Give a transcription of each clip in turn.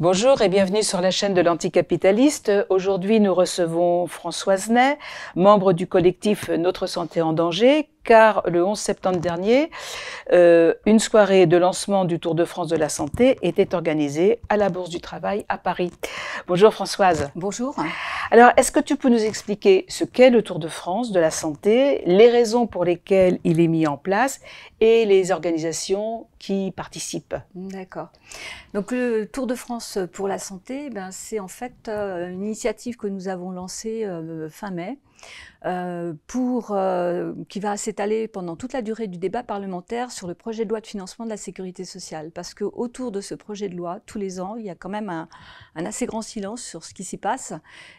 Bonjour et bienvenue sur la chaîne de l'Anticapitaliste. Aujourd'hui, nous recevons Françoise Ney, membre du collectif Notre Santé en Danger, car le 11 septembre dernier, euh, une soirée de lancement du Tour de France de la Santé était organisée à la Bourse du Travail à Paris. Bonjour Françoise. Bonjour. Alors, est-ce que tu peux nous expliquer ce qu'est le Tour de France de la santé, les raisons pour lesquelles il est mis en place et les organisations qui participent D'accord. Donc, le Tour de France pour la santé, eh ben, c'est en fait euh, une initiative que nous avons lancée euh, fin mai euh, pour, euh, qui va s'étaler pendant toute la durée du débat parlementaire sur le projet de loi de financement de la sécurité sociale. Parce que autour de ce projet de loi, tous les ans, il y a quand même un, assez grand silence sur ce qui s'y passe.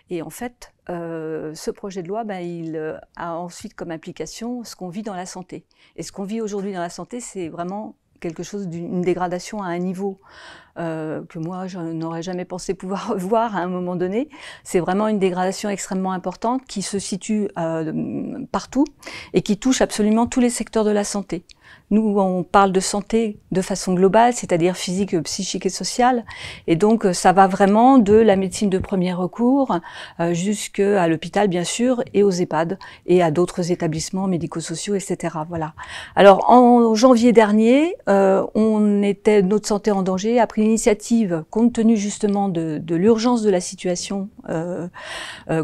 Et en fait, euh, ce projet de loi, ben, il a ensuite comme implication ce qu'on vit dans la santé. Et ce qu'on vit aujourd'hui dans la santé, c'est vraiment quelque chose d'une dégradation à un niveau euh, que moi je n'aurais jamais pensé pouvoir voir à un moment donné. C'est vraiment une dégradation extrêmement importante qui se situe euh, partout et qui touche absolument tous les secteurs de la santé. Nous, on parle de santé de façon globale, c'est-à-dire physique, psychique et sociale. Et donc, euh, ça va vraiment de la médecine de premier recours euh, jusqu'à l'hôpital, bien sûr, et aux EHPAD et à d'autres établissements médico-sociaux, etc. Voilà. Alors, en janvier dernier, euh, on était notre santé en danger a pris l'initiative, compte tenu justement de, de l'urgence de la situation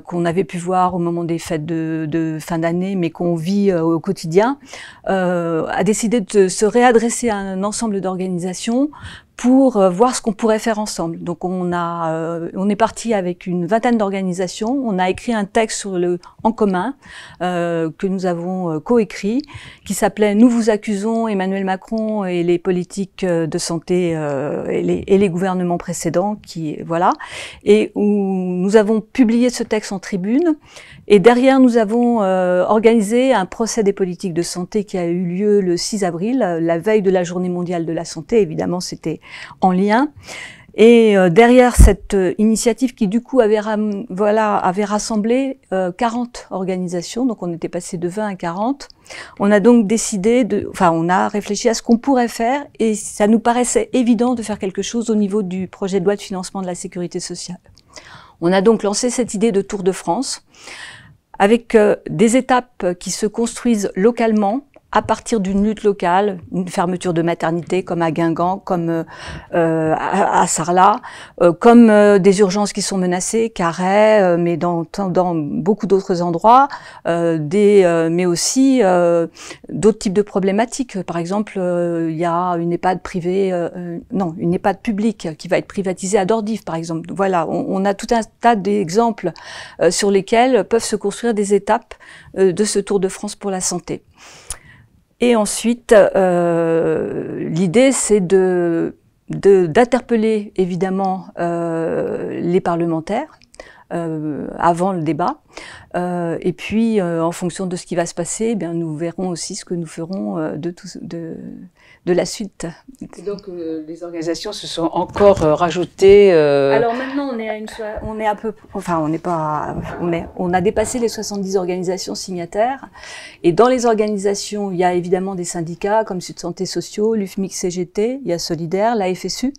qu'on avait pu voir au moment des fêtes de, de fin d'année, mais qu'on vit au quotidien, à des décidé de se réadresser à un ensemble d'organisations pour euh, voir ce qu'on pourrait faire ensemble. Donc on a, euh, on est parti avec une vingtaine d'organisations. On a écrit un texte sur le en commun euh, que nous avons euh, coécrit, qui s'appelait "Nous vous accusons Emmanuel Macron et les politiques de santé et les, et, les, gouvernements précédents", qui voilà, et où nous avons publié ce texte en tribune. Et derrière, nous avons organisé un procès des politiques de santé qui a eu lieu le 6 avril, la veille de la Journée mondiale de la santé. Évidemment, c'était en lien. Et euh, derrière cette euh, initiative qui du coup avait, voilà, avait rassemblé 40 euh, organisations, donc on était passé de 20 à 40, on a donc décidé, de, enfin on a réfléchi à ce qu'on pourrait faire et ça nous paraissait évident de faire quelque chose au niveau du projet de loi de financement de la sécurité sociale. On a donc lancé cette idée de Tour de France avec des étapes qui se construisent localement à partir d'une lutte locale, une fermeture de maternité comme à Guingamp, comme euh, euh, à, Sarlat, euh, comme des urgences qui sont menacées, Carré, mais dans, dans beaucoup d'autres endroits, des, mais aussi d'autres types de problématiques. Par exemple, il y a une EHPAD privée, non, une EHPAD publique qui va être privatisée à Dordive, par exemple. Voilà, on a tout un tas d'exemples sur lesquels peuvent se construire des étapes de ce Tour de France pour la santé. Et ensuite, euh, l'idée, c'est de d'interpeller évidemment euh, les parlementaires euh, avant le débat. et puis, en fonction de ce qui va se passer, eh bien, nous verrons aussi ce que nous ferons de, tout, de, de la suite. Et donc euh, les organisations se sont encore euh, rajoutées. Euh, Alors maintenant on est à une on est à peu enfin on n'est pas on est on a dépassé les 70 organisations signataires et dans les organisations il y a évidemment des syndicats comme Sud Santé Sociaux, l'UFMIC CGT, il y a Solidaire, la FSU.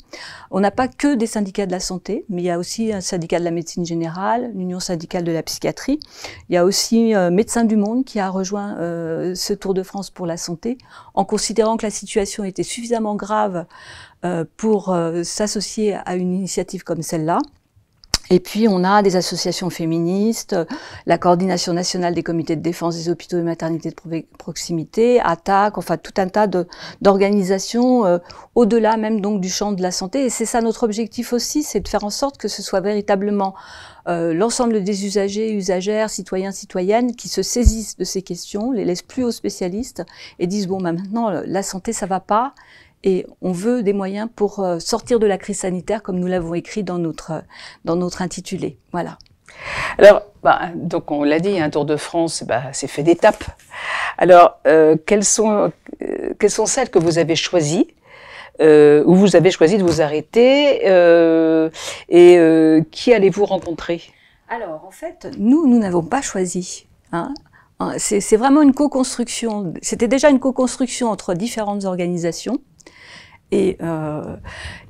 On n'a pas que des syndicats de la santé, mais il y a aussi un syndicat de la médecine générale, l'Union syndicale de la psychiatrie. Il y a aussi Médecins du monde qui a rejoint ce Tour de France pour la santé en considérant que la situation était suffisamment grave euh, pour euh, s'associer à une initiative comme celle-là. Et puis on a des associations féministes, la coordination nationale des comités de défense des hôpitaux et maternités de proximité, ATTAC, enfin tout un tas d'organisations euh, au-delà même donc du champ de la santé. Et c'est ça notre objectif aussi, c'est de faire en sorte que ce soit véritablement euh, l'ensemble des usagers, usagères, citoyens, citoyennes qui se saisissent de ces questions, les laissent plus aux spécialistes et disent bon bah, maintenant la santé ça va pas, et on veut des moyens pour euh, sortir de la crise sanitaire comme nous l'avons écrit dans notre, dans notre intitulé. Voilà. Alors, bah, donc on l'a dit, un Tour de France, bah, c'est fait d'étapes. Alors, euh, quelles, sont, euh, quelles sont celles que vous avez choisies où vous avez choisi de vous arrêter et qui allez-vous rencontrer Alors en fait, nous, nous n'avons pas choisi. Hein. C'est vraiment une co-construction. C'était déjà une co-construction entre différentes organisations. Euh,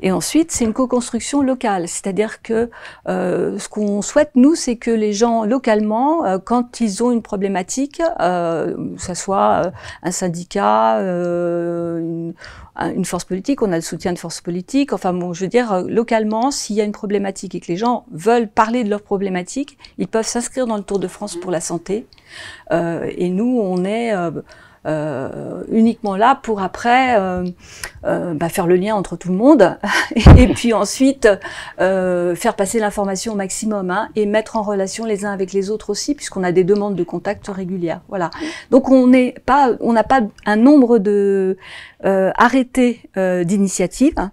et, ensuite, c'est une co-construction locale, c'est-à-dire que euh, ce qu'on souhaite nous, c'est que les gens localement, euh, quand ils ont une problématique, que ça soit un syndicat, une, une, force politique, on a le soutien de forces politiques. Enfin bon, je veux dire localement, s'il y a une problématique et que les gens veulent parler de leur problématique, ils peuvent s'inscrire dans le Tour de France pour la santé. et nous, on est uniquement là pour après euh, bah, faire le lien entre tout le monde et puis ensuite euh, faire passer l'information au maximum hein, et mettre en relation les uns avec les autres aussi puisqu'on a des demandes de contact régulières. Voilà. Donc on n'est pas, on n'a pas un nombre de euh, arrêtés d'initiatives. Hein.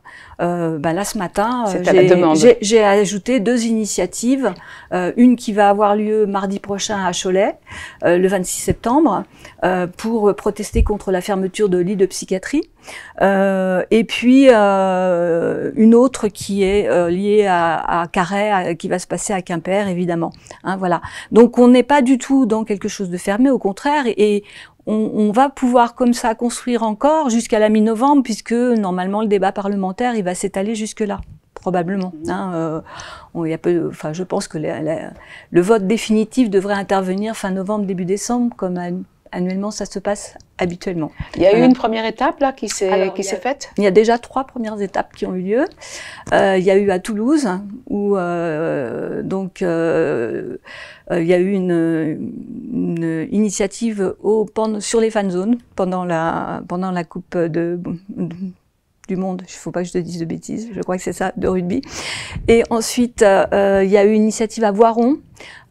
Bah, là ce matin, j'ai ajouté deux initiatives, une qui va avoir lieu mardi prochain à Cholet, le 26 septembre, pour protester contre la fermeture de l'île de psychiatrie. Euh, euh, et puis euh, une autre qui est euh, liée à, à Carré, qui va se passer à Quimper, évidemment. Hein, voilà. Donc on n'est pas du tout dans quelque chose de fermé, au contraire, et, on, va pouvoir comme ça construire encore jusqu'à la mi-novembre, puisque normalement le débat parlementaire il va s'étaler jusque là probablement. Hein, peu, enfin, je pense que le vote définitif devrait intervenir fin novembre, début décembre, comme à annuellement, ça se passe habituellement. Il y a eu euh, une première étape là qui s'est qui s'est faite. Il y a déjà trois premières étapes qui ont eu lieu. Euh, il y a eu à Toulouse où euh, donc il y a eu une, initiative au, sur les fan zones pendant la pendant la coupe de du monde, il ne faut pas que je te dise de bêtises, je crois que c'est ça, de rugby. Et ensuite, euh, euh, il y a eu une initiative à Voiron,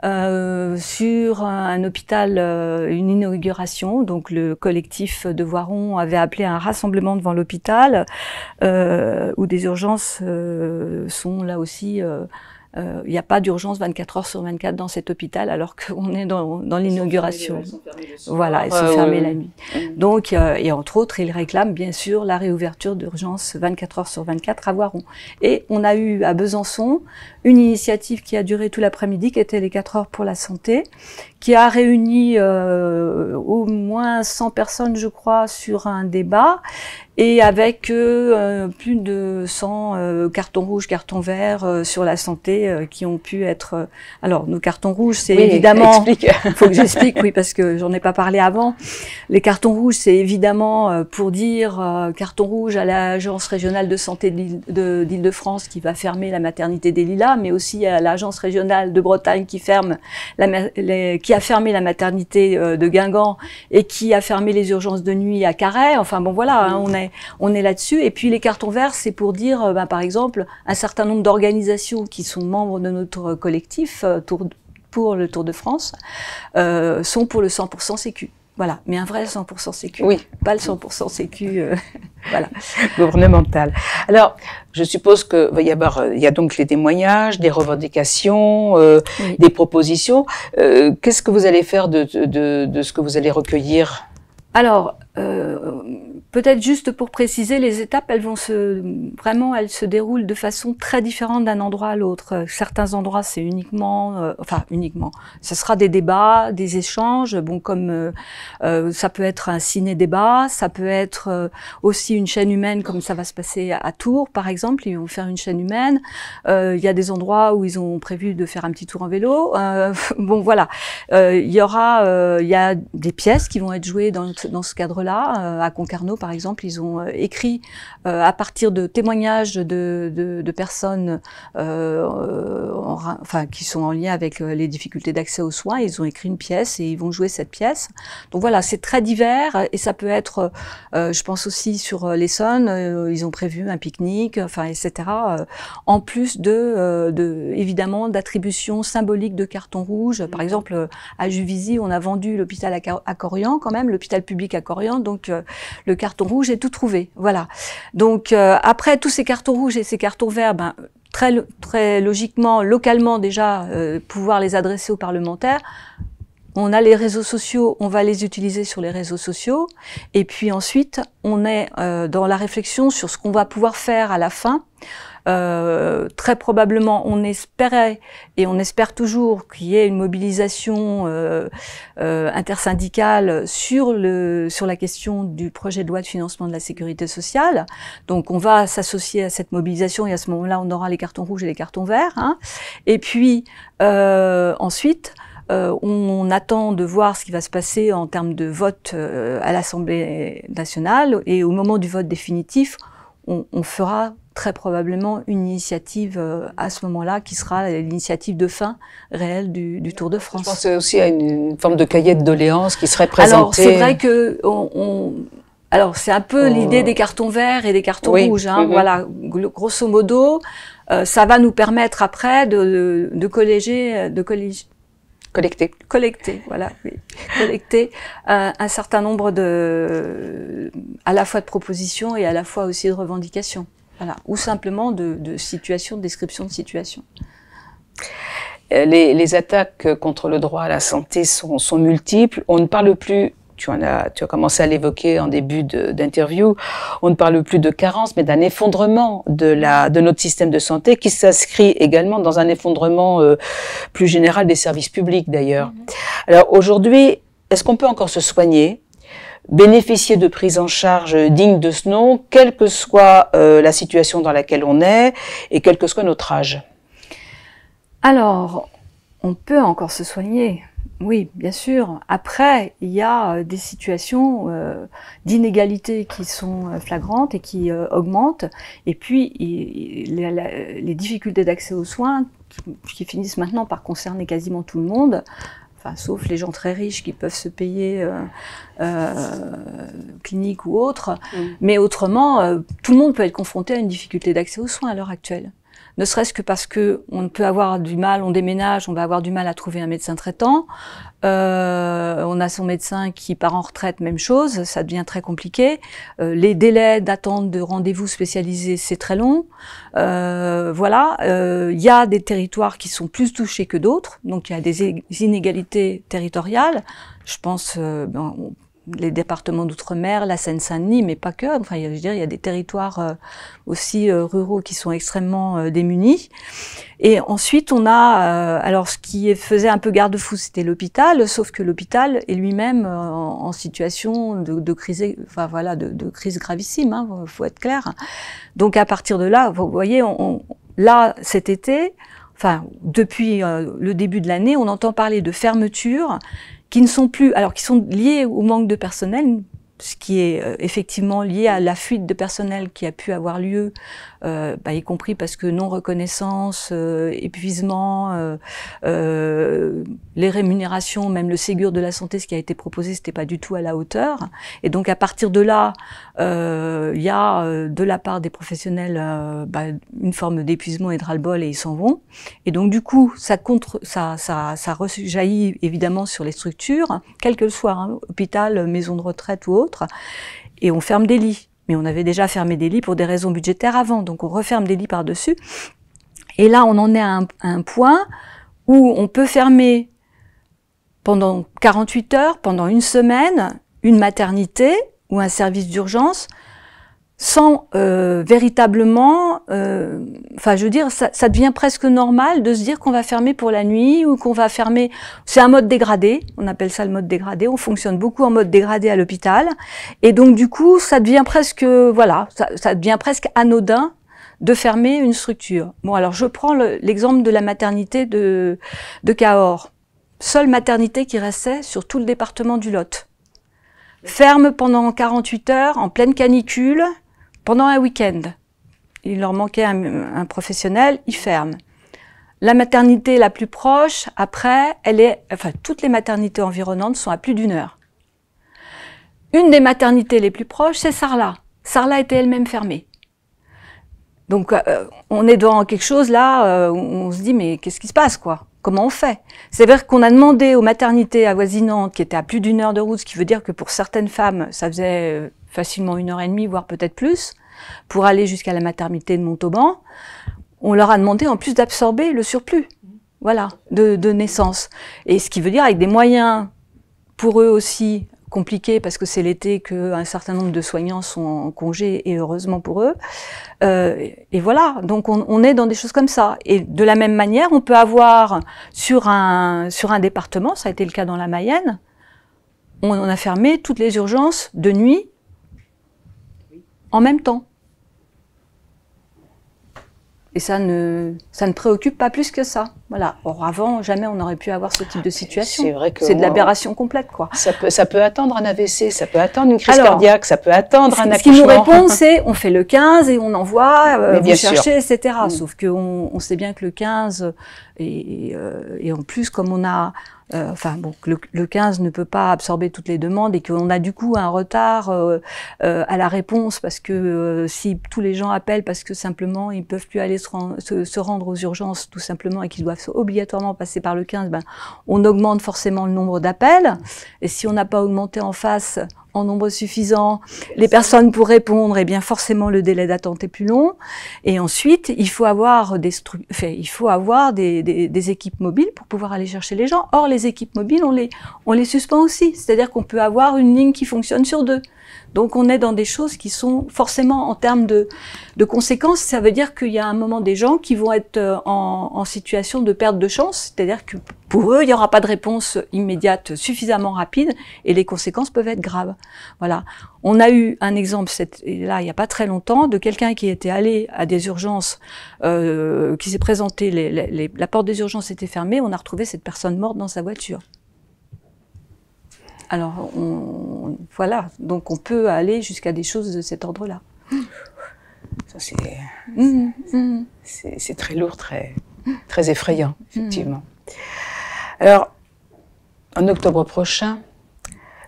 euh, sur un hôpital, euh, une inauguration. Donc le collectif de Voiron avait appelé un rassemblement devant l'hôpital euh, où des urgences sont là aussi euh, il n'y a pas d'urgence 24 heures sur 24 dans cet hôpital alors qu'on est dans, l'inauguration. Voilà, ils sont fermés la nuit. Donc, euh, et entre autres, ils réclament bien sûr la réouverture d'urgence 24 heures sur 24 à Voiron. Et on a eu à Besançon une initiative qui a duré tout l'après-midi, qui était les 4 heures pour la santé, qui a réuni euh, au moins 100 personnes, je crois, sur un débat, et avec euh, plus de 100 euh, cartons rouges, cartons verts sur la santé qui ont pu être... alors, nos cartons rouges, c'est évidemment... Il faut que j'explique, oui, parce que j'en ai pas parlé avant. Les cartons rouges, c'est évidemment pour dire carton rouge à l'Agence régionale de santé d'Île-de-France qui va fermer la maternité des Lilas, mais aussi à l'agence régionale de Bretagne qui ferme, qui a fermé la maternité euh, de Guingamp et qui a fermé les urgences de nuit à Carhaix. Enfin bon, voilà, hein, on est on est là-dessus. Et puis les cartons verts, c'est pour dire, euh, bah, par exemple, un certain nombre d'organisations qui sont membres de notre collectif euh, pour le Tour de France sont pour le 100% Sécu. Voilà, mais un vrai 100% sécu. Oui. Pas le 100% sécu, euh, voilà. Gouvernemental. Alors, je suppose que y euh, il y a donc les témoignages, des revendications, euh, des propositions. Qu'est-ce que vous allez faire de, de, de, ce que vous allez recueillir Alors, Peut-être juste pour préciser, les étapes, elles vont se, vraiment, elles se déroulent de façon très différente d'un endroit à l'autre. Euh, certains endroits, c'est uniquement, euh, enfin uniquement, ce sera des débats, des échanges. Bon, comme euh, ça peut être un ciné-débat, ça peut être aussi une chaîne humaine, comme ça va se passer à Tours, par exemple. Ils vont faire une chaîne humaine. Il y a des endroits où ils ont prévu de faire un petit tour en vélo. bon, voilà. Il y aura, il y a des pièces qui vont être jouées dans, dans ce cadre-là à Concarneau par exemple, ils ont euh, écrit euh, à partir de témoignages de, personnes euh, enfin, qui sont en lien avec les difficultés d'accès aux soins. Ils ont écrit une pièce et ils vont jouer cette pièce. Donc voilà, c'est très divers et ça peut être, je pense aussi sur les l'Essonne, ils ont prévu un pique-nique, enfin, etc. en plus de, de évidemment, d'attributions symboliques de carton rouge. Par mm. exemple, à Juvisy, on a vendu l'hôpital à, à Corian, quand même, l'hôpital public à Corian. Donc, le carton rouge rouges, et tout trouvé. Voilà. Donc euh, après tous ces cartons rouges et ces cartons verts, ben, très, très logiquement, localement déjà, euh, pouvoir les adresser aux parlementaires. On a les réseaux sociaux, on va les utiliser sur les réseaux sociaux. Et puis ensuite, on est euh, dans la réflexion sur ce qu'on va pouvoir faire à la fin. Euh, très probablement, on espérait et on espère toujours qu'il y ait une mobilisation euh, euh, intersyndicale sur, le, sur la question du projet de loi de financement de la sécurité sociale. Donc on va s'associer à cette mobilisation et à ce moment-là, on aura les cartons rouges et les cartons verts. Hein. Et puis euh, ensuite, euh, on, on, attend de voir ce qui va se passer en termes de vote à l'Assemblée nationale et au moment du vote définitif, on, on fera très probablement une initiative euh, à ce moment-là qui sera l'initiative de fin réelle du, du, Tour de France. Je pense aussi à une, une forme de cahier de doléances qui serait présentée. Alors c'est vrai que on, on alors c'est un peu l'idée des cartons verts et des cartons rouges. Hein, Voilà, grosso modo, euh, ça va nous permettre après de, de, de colléger, euh, de collecter, collecter, voilà, collecter un certain nombre de, à la fois de propositions et à la fois aussi de revendications. Ou simplement de, de situation, de description de situation. Euh, les, attaques contre le droit à la santé sont, multiples. On ne parle plus tu as, tu as commencé à l'évoquer en début d'interview. On ne parle plus de carence, mais d'un effondrement de notre système de santé qui s'inscrit également dans un effondrement euh, plus général des services publics d'ailleurs. Mm-hmm. Alors aujourd'hui, est-ce qu'on peut encore se soigner bénéficier de prise en charge digne de ce nom, quelle que soit euh, la situation dans laquelle on est et quel que soit notre âge Alors, on peut encore se soigner. Oui, bien sûr. Après, il y a euh, des situations euh, d'inégalités d'inégalité qui sont flagrantes et qui augmentent. Et puis, les difficultés d'accès aux soins qui, finissent maintenant par concerner quasiment tout le monde, sauf les gens très riches qui peuvent se payer euh, euh clinique ou autre. Mm. Mais autrement, euh, tout le monde peut être confronté à une difficulté d'accès aux soins à l'heure actuelle ne serait-ce que parce que on peut avoir du mal, on déménage, on va avoir du mal à trouver un médecin traitant. Euh, on a son médecin qui part en retraite, même chose, ça devient très compliqué. Euh, les délais d'attente de rendez-vous spécialisés, c'est très long. Euh, voilà, il y a des territoires qui sont plus touchés que d'autres, donc il y a des inégalités territoriales. Je pense, ben, les départements d'outre-mer, la Seine-Saint-Denis, mais pas que. Enfin, je veux dire, il y a des territoires euh, aussi euh, ruraux qui sont extrêmement euh, démunis. Et ensuite, on a, alors ce qui faisait un peu garde-fou, c'était l'hôpital, sauf que l'hôpital est lui-même en, situation de, crise, enfin voilà, de, crise gravissime. Hein, faut être clair. Donc à partir de là, vous voyez, on, là cet été, enfin depuis le début de l'année, on entend parler de fermeture qui ne sont plus, alors qui sont liées au manque de personnel, ce qui est euh, effectivement lié à la fuite de personnel qui a pu avoir lieu euh, bah, y compris parce que non reconnaissance, euh, épuisement, euh, les rémunérations, même le Ségur de la santé, ce qui a été proposé, c'était pas du tout à la hauteur. Et donc à partir de là, il y a de la part des professionnels bah, une forme d'épuisement et de ras-le-bol et ils s'en vont. Et donc du coup, ça contre, ça, ça, ça rejaillit évidemment sur les structures, quelles que soient, hein, hôpital, maison de retraite ou autre, et on ferme des lits. Mais on avait déjà fermé des lits pour des raisons budgétaires avant, donc on referme des lits par-dessus. Et là, on en est à un, point où on peut fermer pendant 48 heures, pendant une semaine, une maternité ou un service d'urgence sans euh, véritablement, euh, enfin je veux dire, ça, ça, devient presque normal de se dire qu'on va fermer pour la nuit ou qu'on va fermer. C'est un mode dégradé, on appelle ça le mode dégradé. On fonctionne beaucoup en mode dégradé à l'hôpital, et donc du coup, ça devient presque, voilà, ça, ça devient presque anodin de fermer une structure. Bon, alors je prends l'exemple de la maternité de, de Cahors, seule maternité qui restait sur tout le département du Lot. Ferme pendant 48 heures en pleine canicule, pendant un week-end, il leur manquait un, professionnel, ils ferment. La maternité la plus proche, après, elle est, enfin, toutes les maternités environnantes sont à plus d'une heure. Une des maternités les plus proches, c'est Sarla. Sarla était elle-même fermée. Donc, euh, on est devant quelque chose là, euh, où on se dit, mais qu'est-ce qui se passe, quoi? Comment on fait cest à qu'on a demandé aux maternités avoisinantes, qui étaient à plus d'une heure de route, ce qui veut dire que pour certaines femmes, ça faisait euh, facilement une heure et demie, voire peut-être plus, pour aller jusqu'à la maternité de Montauban. On leur a demandé en plus d'absorber le surplus, voilà, de, de naissance. Et ce qui veut dire avec des moyens pour eux aussi compliqués, parce que c'est l'été qu'un certain nombre de soignants sont en congé et heureusement pour eux. Euh, et voilà, donc on, on, est dans des choses comme ça. Et de la même manière, on peut avoir sur un, sur un département, ça a été le cas dans la Mayenne, on a fermé toutes les urgences de nuit en même temps. Et ça ne, ça ne préoccupe pas plus que ça. Voilà. Or, avant, jamais on n'aurait pu avoir ce type de ah, situation. C'est vrai que c'est de l'aberration complète, quoi. Ça peut, ça peut attendre un AVC, ça peut attendre une crise cardiaque, ça peut attendre un accouchement. Ce qui nous répond, c'est on fait le 15 et on envoie, euh, vous cherchez, etc. Mm. Sauf qu'on on sait bien que le 15 et, euh, et en plus, comme on a euh, enfin bon, le, le, 15 ne peut pas absorber toutes les demandes et qu'on a du coup un retard euh, à la réponse parce que si tous les gens appellent parce que simplement ils peuvent plus aller se rendre aux urgences tout simplement et qu'ils doivent obligatoirement passer par le 15, ben, on augmente forcément le nombre d'appels. Et si on n'a pas augmenté en face, en nombre suffisant les personnes pour répondre, et eh bien forcément le délai d'attente est plus long. Et ensuite, il faut avoir des, enfin, il faut avoir des, équipes mobiles pour pouvoir aller chercher les gens. Or, les équipes mobiles, on les, on les suspend aussi. C'est-à-dire qu'on peut avoir une ligne qui fonctionne sur deux. Donc, on est dans des choses qui sont forcément en termes de, conséquences. Ça veut dire qu'il y a un moment des gens qui vont être euh, en, en situation de perte de chance. C'est-à-dire que pour eux, il n'y aura pas de réponse immédiate suffisamment rapide et les conséquences peuvent être graves. Voilà. On a eu un exemple, là, il n'y a pas très longtemps, de quelqu'un qui était allé à des urgences, euh, qui s'est présenté, la porte des urgences était fermée, on a retrouvé cette personne morte dans sa voiture. Alors, voilà, donc on peut aller jusqu'à des choses de cet ordre-là. Mmh, mmh. c'est très lourd, très, très effrayant, mmh. effectivement. Alors, en octobre prochain,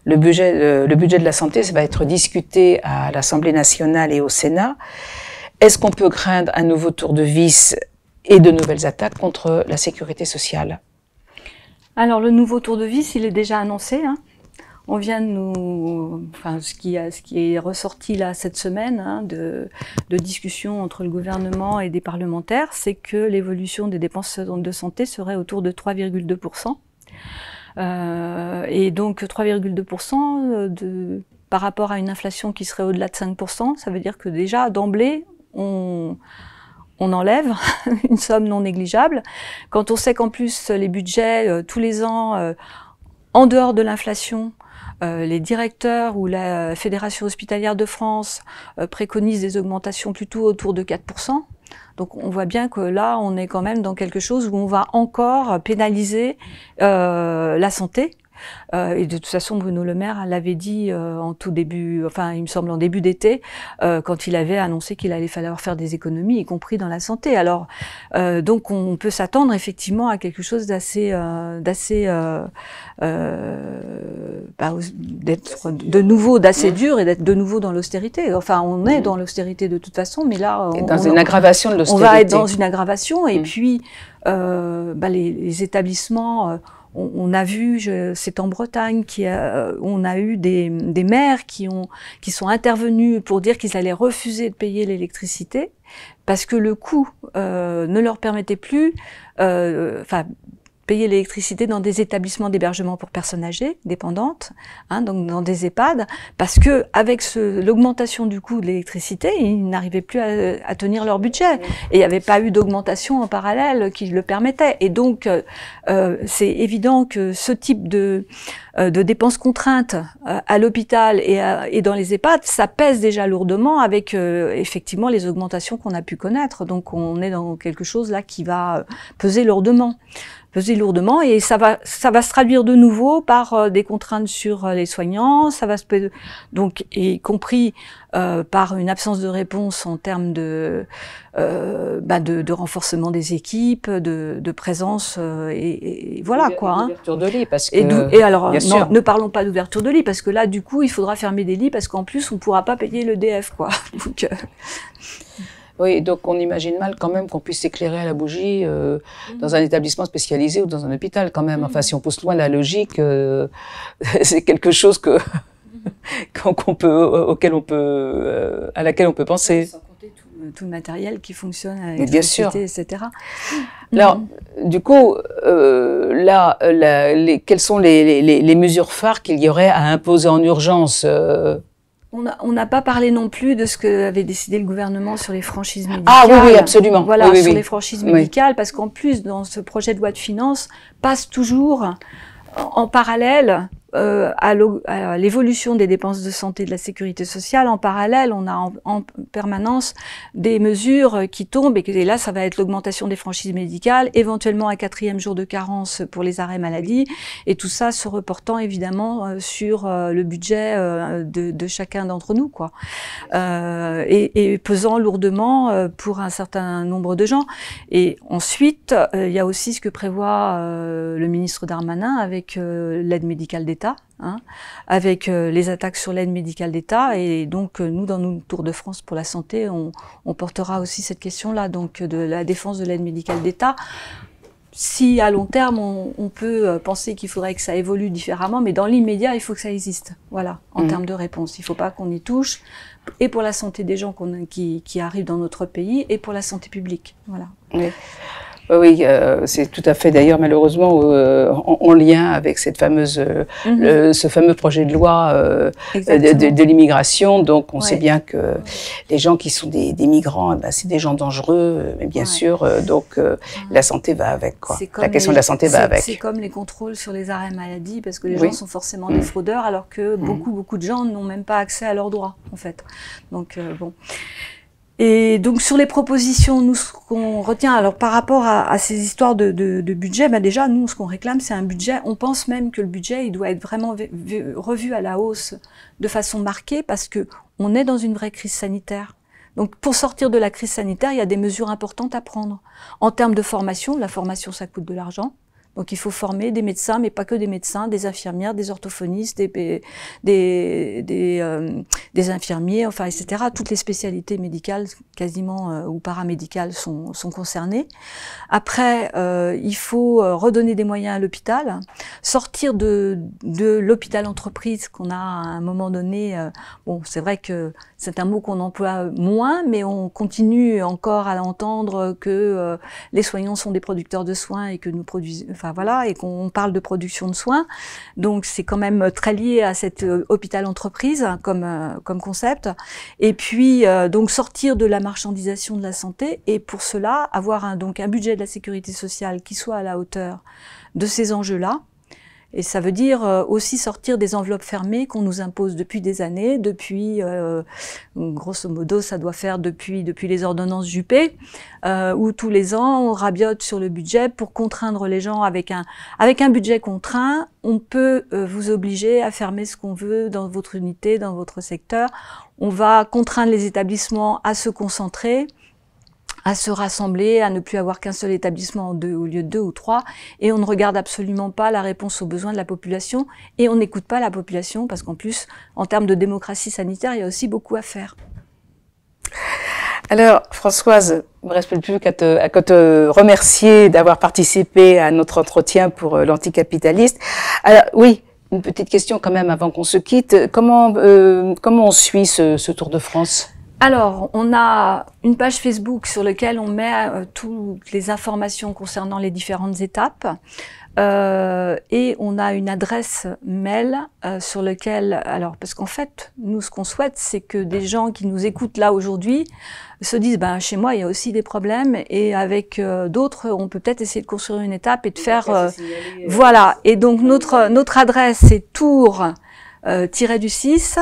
le budget, euh, le budget de la santé, ça va être discuté à l'Assemblée nationale et au Sénat. Est-ce qu'on peut craindre un nouveau tour de vis et de nouvelles attaques contre la sécurité sociale Alors le nouveau tour de vis, il est déjà annoncé. Hein. On vient de nous, enfin, ce qui, est ressorti là cette semaine hein, de, de discussions entre le gouvernement et des parlementaires, c'est que l'évolution des dépenses de santé serait autour de 3,2 euh, et donc 3,2% euh, de, par rapport à une inflation qui serait au-delà de 5%, ça veut dire que déjà d'emblée, on, on enlève une somme non négligeable. Quand on sait qu'en plus les budgets euh, tous les ans, en dehors de l'inflation, les directeurs ou la Fédération hospitalière de France préconisent des augmentations plutôt autour de 4%, donc on voit bien que là, on est quand même dans quelque chose où on va encore pénaliser euh, la santé euh, et de toute façon, Bruno Le Maire l'avait dit euh, en tout début, enfin, il me semble en début d'été, euh, quand il avait annoncé qu'il allait falloir faire des économies, y compris dans la santé. Alors, donc, on peut s'attendre effectivement à quelque chose d'assez, d'assez, bah, d'être de nouveau, d'assez mmh. dur et d'être de nouveau dans l'austérité. Enfin, on est mmh. dans l'austérité de toute façon, mais là, on, dans une aggravation de l'austérité. On va être dans une aggravation, et mmh. puis. Bah, les, établissements on, a vu, c'est en Bretagne, qui a, euh, on a eu des, maires qui, ont, qui sont intervenus pour dire qu'ils allaient refuser de payer l'électricité parce que le coût euh, ne leur permettait plus, euh, enfin, payer l'électricité dans des établissements d'hébergement pour personnes âgées, dépendantes, hein, donc dans des EHPAD, parce que avec l'augmentation du coût de l'électricité, ils n'arrivaient plus à, tenir leur budget et il n'y avait pas eu d'augmentation en parallèle qui le permettait. Et donc euh, euh, c'est évident que ce type de, euh, de dépenses contraintes à l'hôpital et, dans les EHPAD, ça pèse déjà lourdement avec effectivement les augmentations qu'on a pu connaître. Donc on est dans quelque chose là qui va peser lourdement lourdement et ça va, ça va se traduire de nouveau par euh, des contraintes sur euh, les soignants, ça va se donc y compris euh, par une absence de réponse en termes de, bah, de, renforcement des équipes, de, de présence et, voilà quoi. Hein. de et, alors ne parlons pas d'ouverture de lit parce que là du coup il faudra fermer des lits parce qu'en plus on pourra pas payer le DF quoi. donc, oui, donc on imagine mal quand même qu'on puisse s'éclairer à la bougie euh, mhm. dans un établissement spécialisé ou dans un hôpital quand même. Mhm. Enfin, si on pousse loin la logique, euh, c'est quelque chose que mhm. qu'on peut, auquel on peut, euh, à laquelle on peut penser. Sans compter tout, le matériel qui fonctionne, avec bien etc. Alors, du coup, là, les, quelles sont les, mesures phares qu'il y aurait à imposer en urgence on n'a pas parlé non plus de ce que avait décidé le gouvernement sur les franchises ah, médicales. Ah oui, oui absolument. Voilà, sur les franchises médicales, parce qu'en plus, dans ce projet de loi de finances, passe toujours en parallèle euh, à l'évolution des dépenses de santé de la sécurité sociale, en parallèle, on a en, permanence des mesures qui tombent, et, là, ça va être l'augmentation des franchises médicales, éventuellement un quatrième jour de carence pour les arrêts maladie, et tout ça se reportant évidemment euh, sur euh, le budget de, chacun d'entre nous, quoi, et, et, pesant lourdement pour un certain nombre de gens. Et ensuite, il y a aussi ce que prévoit le ministre Darmanin avec l'aide médicale d'État Hein, avec euh, les attaques sur l'aide médicale d'État. Et donc, euh, nous, dans nos Tour de France pour la santé, on, portera aussi cette question-là, donc de la défense de l'aide médicale d'État. Si à long terme, on, peut euh, penser qu'il faudrait que ça évolue différemment, mais dans l'immédiat, il faut que ça existe. Voilà, en mm. termes de réponse. Il ne faut pas qu'on y touche, et pour la santé des gens qui, arrivent dans notre pays, et pour la santé publique. Voilà. Oui, euh, c'est tout à fait d'ailleurs malheureusement euh, en, lien avec cette fameuse, euh, mhm. ce fameux projet de loi de, l'immigration. Donc on sait bien que les gens qui sont des, migrants, eh ben, c'est des gens dangereux, mais bien sûr, donc la santé va avec. Quoi. La question de la santé va avec. C'est comme les contrôles sur les arrêts maladie, parce que les gens sont forcément mm. des fraudeurs, alors que mm. beaucoup, beaucoup de gens n'ont même pas accès à leurs droits, en fait. Donc bon. Et donc sur les propositions, nous ce qu'on retient, alors par rapport à, ces histoires de, budget, ben déjà nous ce qu'on réclame c'est un budget. On pense même que le budget il doit être vraiment revu à la hausse de façon marquée parce que on est dans une vraie crise sanitaire. Donc pour sortir de la crise sanitaire, il y a des mesures importantes à prendre. En termes de formation, la formation ça coûte de l'argent. Donc il faut former des médecins, mais pas que des médecins, des infirmières, des orthophonistes, des, des, des, euh, infirmiers, enfin, etc. Toutes les spécialités médicales quasiment euh, ou paramédicales sont, sont concernées. Après, euh, il faut redonner des moyens à l'hôpital, sortir de, l'hôpital entreprise qu'on a à un moment donné. bon, c'est vrai que c'est un mot qu'on emploie moins, mais on continue encore à l'entendre que les soignants sont des producteurs de soins et que nous produisons et qu'on parle de production de soins. Donc c'est quand même très lié à cet euh, hôpital-entreprise euh, comme, concept. Et puis euh, donc sortir de la marchandisation de la santé et pour cela avoir donc un budget de la sécurité sociale qui soit à la hauteur de ces enjeux-là. Et ça veut dire euh, aussi sortir des enveloppes fermées qu'on nous impose depuis des années, depuis, euh, grosso modo, ça doit faire depuis, depuis les ordonnances Juppé, euh, où tous les ans, on rabiote sur le budget pour contraindre les gens avec un, avec un budget contraint. On peut euh, vous obliger à fermer ce qu'on veut dans votre unité, dans votre secteur. On va contraindre les établissements à se concentrer à se rassembler, à ne plus avoir qu'un seul établissement au lieu de deux ou trois, et on ne regarde absolument pas la réponse aux besoins de la population, et on n'écoute pas la population, parce qu'en plus, en termes de démocratie sanitaire, il y a aussi beaucoup à faire. Alors, Françoise, il ne me reste plus qu'à te, te, remercier d'avoir participé à notre entretien pour euh, l'anticapitaliste. Alors, oui, une petite question quand même avant qu'on se quitte. Comment, euh, comment on suit ce, ce Tour de France alors, on a une page Facebook sur laquelle on met euh, toutes les informations concernant les différentes étapes. Euh, et on a une adresse mail euh, sur laquelle, alors parce qu'en fait, nous ce qu'on souhaite, c'est que des gens qui nous écoutent là aujourd'hui se disent, ben chez moi il y a aussi des problèmes et avec d'autres, on peut peut-être essayer de construire une étape et de faire, voilà. Et donc notre notre adresse c'est tour du 6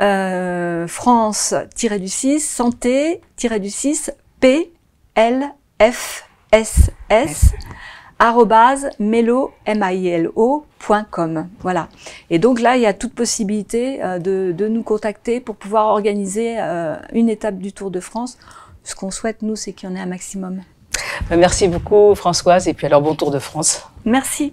euh, France-du-6, santé-du-6, P, L, F, S, S, arrobase mello, Voilà. Et donc là, il y a toute possibilité euh, de, nous contacter pour pouvoir organiser euh, une étape du Tour de France. Ce qu'on souhaite, nous, c'est qu'il y en ait un maximum. Merci beaucoup, Françoise, et puis alors bon Tour de France. Merci.